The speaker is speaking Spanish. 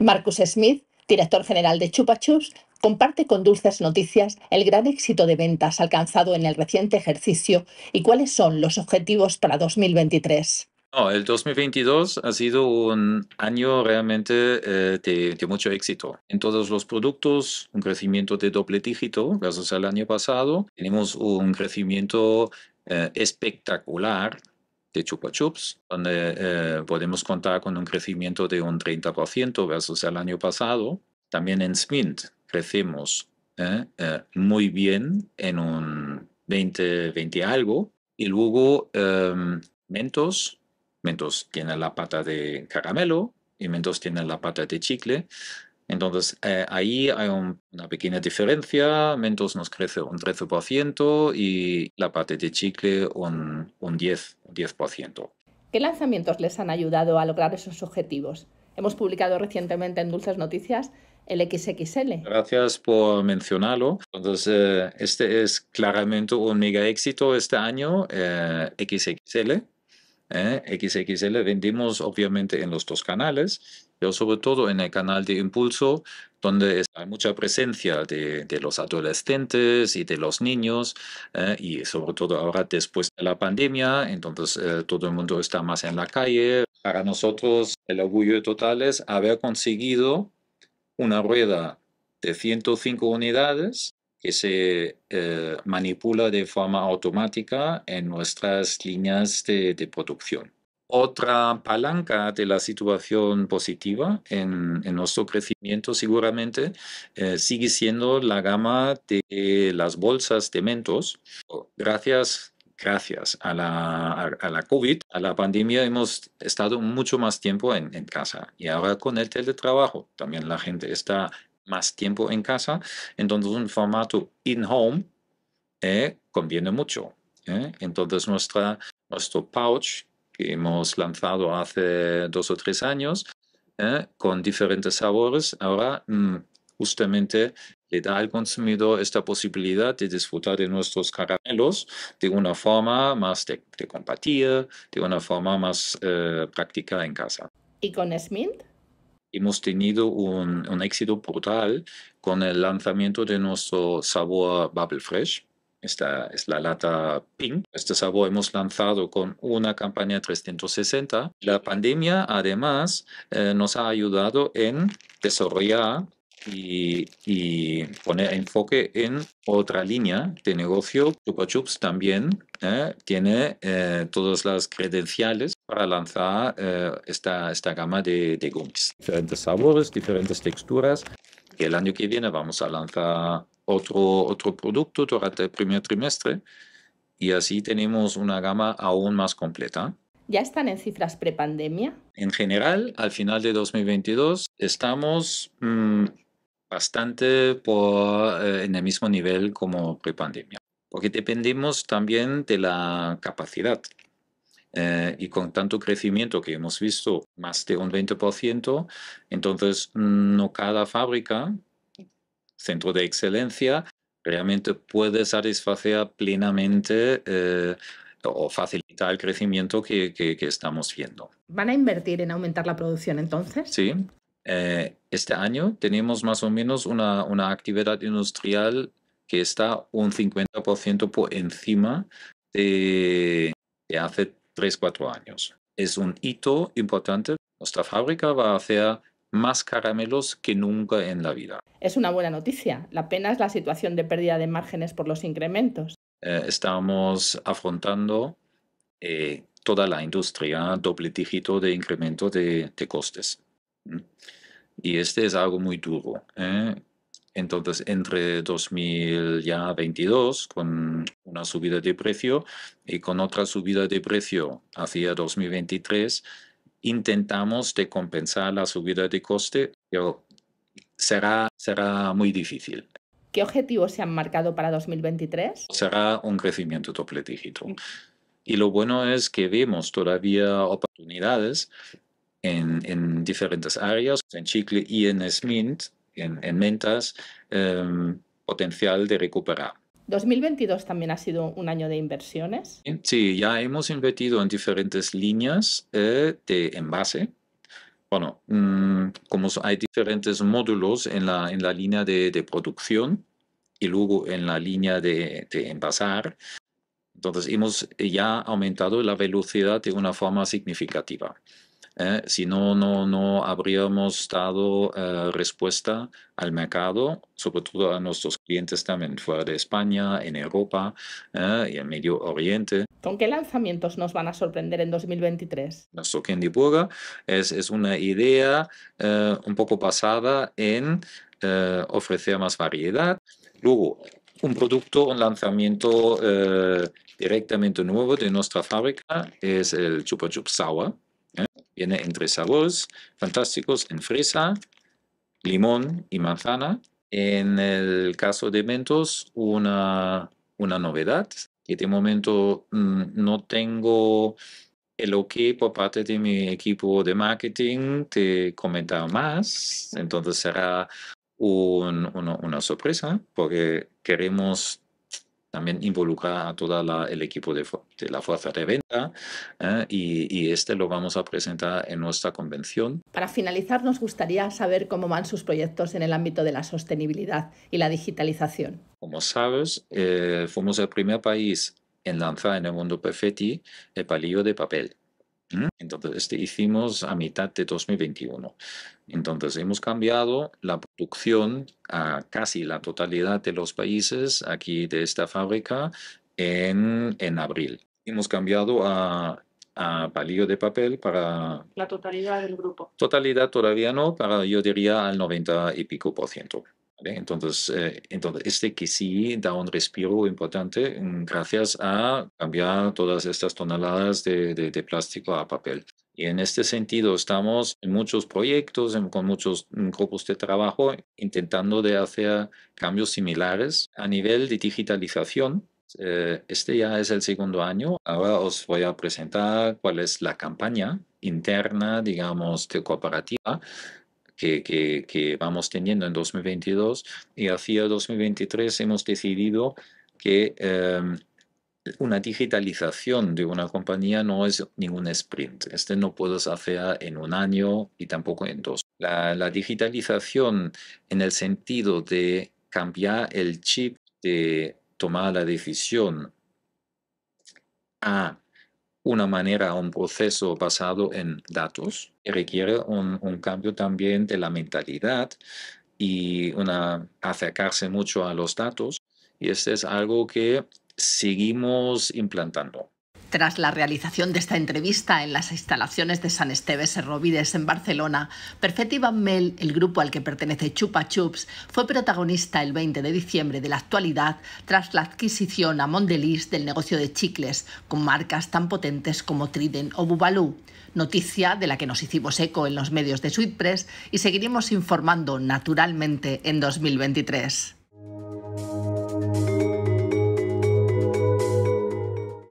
Marcus Smith, director general de Chupa comparte con dulces noticias el gran éxito de ventas alcanzado en el reciente ejercicio y cuáles son los objetivos para 2023. el 2022 ha sido un año realmente eh, de, mucho éxito. En todos los productos, un crecimiento de doble dígito gracias al año pasado. Tenemos un crecimiento eh, espectacular Chupa Chups, donde eh, podemos contar con un crecimiento de un 30% versus el año pasado. También en Smint crecemos eh, eh, muy bien en un 20, 20 algo. Y luego em, Mentos, Mentos tiene la pata de caramelo y Mentos tiene la pata de chicle. Entonces, eh, ahí hay una pequeña diferencia. Mentos nos crece un 13% y la parte de chicle un, 10%, 10%. ¿Qué lanzamientos les han ayudado a lograr esos objetivos? Hemos publicado recientemente en Dulces Noticias el XXL. Gracias por mencionarlo. Entonces, eh, este es claramente un mega éxito este año, eh, XXL. XXL vendimos obviamente en los dos canales pero sobre todo en el canal de impulso, donde hay mucha presencia de, los adolescentes y de los niños, eh, y sobre todo ahora después de la pandemia, entonces eh, todo el mundo está más en la calle. Para nosotros el orgullo total es haber conseguido una rueda de 105 unidades que se eh, manipula de forma automática en nuestras líneas de producción. Otra palanca de la situación positiva en, nuestro crecimiento seguramente eh, sigue siendo la gama de las bolsas de mentos. Gracias gracias a la, a, la COVID, a la pandemia, hemos estado mucho más tiempo en, casa. Y ahora con el teletrabajo, también la gente está más tiempo en casa. Entonces, un formato in-home eh, conviene mucho. Eh. Entonces, nuestra, nuestro pouch que hemos lanzado hace dos o tres años, ¿eh? con diferentes sabores, ahora mm, justamente le da al consumidor esta posibilidad de disfrutar de nuestros caramelos de una forma más de, de compartir, de una forma más eh, práctica en casa. ¿Y con Smint? Hemos tenido un, un éxito brutal con el lanzamiento de nuestro sabor Bubble Fresh esta es la lata Pink. Este sabor hemos lanzado con una campaña 360. La pandemia además eh, nos ha ayudado en desarrollar y, poner enfoque en otra línea de negocio. Chupa Chups también eh, tiene eh, todas las credenciales para lanzar esta, esta gama de, de Diferentes sabores, diferentes texturas. Y el año que viene vamos a lanzar otro, otro producto durante el primer trimestre y así tenemos una gama aún más completa. ¿Ya están en cifras prepandemia? En general, al final de 2022 estamos mm, bastante por, eh, en el mismo nivel como prepandemia, porque dependemos también de la capacidad. Eh, y con tanto crecimiento que hemos visto, más de un 20%, entonces mm, no cada fábrica centro de excelencia, realmente puede satisfacer plenamente eh, o facilitar el crecimiento que, estamos viendo. ¿Van a invertir en aumentar la producción entonces? Sí. Eh, este año tenemos más o menos una, una actividad industrial que está un 50% por encima de, de hace 3-4 años. Es un hito importante. Nuestra fábrica va a hacer más caramelos que nunca en la vida. Es una buena noticia. La pena es la situación de pérdida de márgenes por los incrementos. Eh, estamos afrontando eh, toda la industria doble dígito de incremento de, costes. Y este es algo muy duro. ¿eh? Entonces, entre 2022, con una subida de precio, y con otra subida de precio hacia 2023, intentamos de compensar la subida de coste, pero será, será muy difícil. ¿Qué objetivos se han marcado para 2023? Será un crecimiento doble dígito. Mm. Y lo bueno es que vemos todavía oportunidades en, en diferentes áreas, en Chicle y en Smint, en, en Mentas, em, potencial de recuperar. 2022 también ha sido un año de inversiones. Sí, ya hemos invertido en diferentes líneas eh, de envase. Bueno, mm, como hay diferentes módulos en la, en la línea de, de producción y luego en la línea de, de envasar, entonces hemos eh, ya aumentado la velocidad de una forma significativa. ¿eh? si no, no, habríamos dado eh, respuesta al mercado, sobre todo a nuestros clientes también fuera de España, en Europa ¿eh? y en Medio Oriente. ¿Con qué lanzamientos nos van a sorprender en 2023? Nuestro Candy Burger es, es una idea un poco basada en ofrecer más variedad. Luego, un producto, un lanzamiento directamente nuevo de nuestra fábrica es el Chupa Chup Sour Viene entre sabores fantásticos en fresa, limón y manzana. En el caso de mentos, una, una novedad Y de momento mm, no tengo el ok por parte de mi equipo de marketing de comentar más. Entonces será una sorpresa porque queremos también involucra a todo el equipo de, la fuerza de venta ¿eh? y, este lo vamos a presentar en nuestra convención. Para finalizar, nos gustaría saber cómo van sus proyectos en el ámbito de la sostenibilidad y la digitalización. Como sabes, eh, fuimos el primer país en lanzar en el mundo Perfetti el palillo de papel. ¿Mm? Entonces, este hicimos a mitad de 2021. Entonces, hemos cambiado la producción a casi la totalidad de los países aquí de esta fábrica en, en abril. Hemos cambiado a, a palillo de papel para... La totalidad del grupo. Totalidad todavía no, para yo diría al 90 y pico por ciento. Entonces, eh, entonces, este que sí da un respiro importante mm, gracias a cambiar todas estas toneladas de, plástico a papel. Y en este sentido estamos en muchos proyectos, con muchos mm, grupos de trabajo, intentando de hacer cambios similares a nivel de digitalización. Eh, este ya es el segundo año. Ahora os voy a presentar cuál es la campaña interna, digamos, de cooperativa que, vamos teniendo en 2022 y hacia 2023 hemos decidido que eh, una digitalización de una compañía no es ningún sprint. Este no puedes hacer en un año y tampoco en dos. la digitalización en el sentido de cambiar el chip de tomar la decisión a una manera, un proceso basado en datos requiere un, un cambio también de la mentalidad y una, acercarse mucho a los datos. Y este es algo que seguimos implantando. Tras la realización de esta entrevista en las instalaciones de San Esteves Serrovides en Barcelona, Perfetti Mel, el grupo al que pertenece Chupa Chups, fue protagonista el 20 de diciembre de la actualidad tras la adquisición a Mondelis del negocio de chicles, con marcas tan potentes como Trident o Bubalú. Noticia de la que nos hicimos eco en los medios de Sweet Press y seguiremos informando naturalmente en 2023.